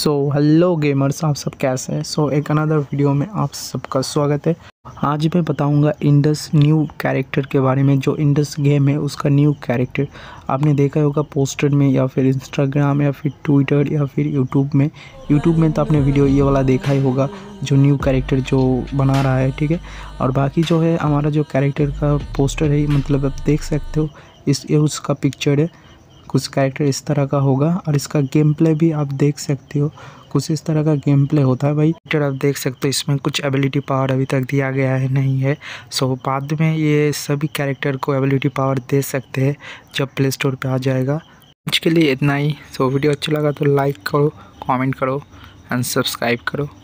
so hello gamers आप सब कैसे हैं सो so, एक अनदर वीडियो में आप सबका स्वागत है आज मैं बताऊंगा इंडस न्यू कैरेक्टर के बारे में जो इंडस गेम है उसका न्यू कैरेक्टर आपने देखा होगा पोस्टर में या फिर इंस्टाग्राम या फिर ट्विटर या फिर यूट्यूब में यूट्यूब में तो आपने वीडियो ये वाला देखा ही होगा जो न्यू कैरेक्टर जो बना रहा है ठीक है और बाकी जो है हमारा जो कैरेक्टर का पोस्टर है मतलब आप देख सकते हो इस ये उसका पिक्चर है कुछ कैरेक्टर इस तरह का होगा और इसका गेम प्ले भी आप देख सकते हो कुछ इस तरह का गेम प्ले होता है भाई टर आप देख सकते हो इसमें कुछ एबिलिटी पावर अभी तक दिया गया है नहीं है सो बाद में ये सभी कैरेक्टर को एबिलिटी पावर दे सकते हैं जब प्ले स्टोर पर आ जाएगा आज के लिए इतना ही सो वीडियो अच्छा लगा तो लाइक करो कॉमेंट करो एंड सब्सक्राइब करो